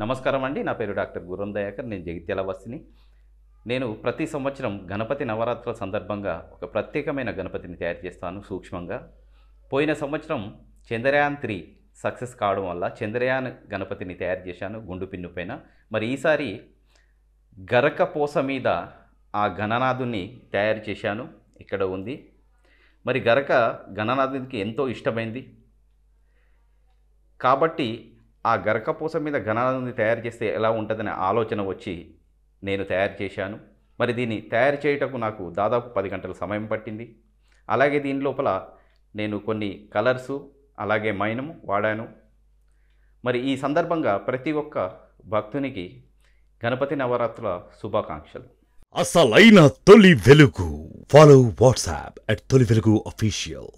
నమస్కారం అండి నా పేరు డాక్టర్ గురం దయాకర్ నేను జగిత్యాల వస్తిని నేను ప్రతి సంవత్సరం గణపతి నవరాత్రుల సందర్భంగా ఒక ప్రత్యేకమైన గణపతిని తయారు చేస్తాను సూక్ష్మంగా పోయిన సంవత్సరం చంద్రయాన్ త్రీ సక్సెస్ కావడం వల్ల చంద్రయాన్ గణపతిని తయారు చేశాను గుండు పిన్ను పైన మరి ఈసారి గరక పూస మీద ఆ గణనాథుని తయారు చేశాను ఇక్కడ ఉంది మరి గరక గణనాథునికి ఎంతో ఇష్టమైంది కాబట్టి ఆ గరకపూస మీద ఘనాలను తయారు చేస్తే ఎలా ఉంటుందనే ఆలోచన వచ్చి నేను తయారు చేశాను మరి దీన్ని తయారు చేయటకు నాకు దాదాపు పది గంటల సమయం పట్టింది అలాగే దీని లోపల నేను కొన్ని కలర్సు అలాగే మైనము వాడాను మరి ఈ సందర్భంగా ప్రతి ఒక్క భక్తునికి గణపతి నవరాత్రుల శుభాకాంక్షలు అసలైన తొలి వెలుగు ఫాలో వాట్సాప్ అట్ తొలి వెలుగు అఫీషియల్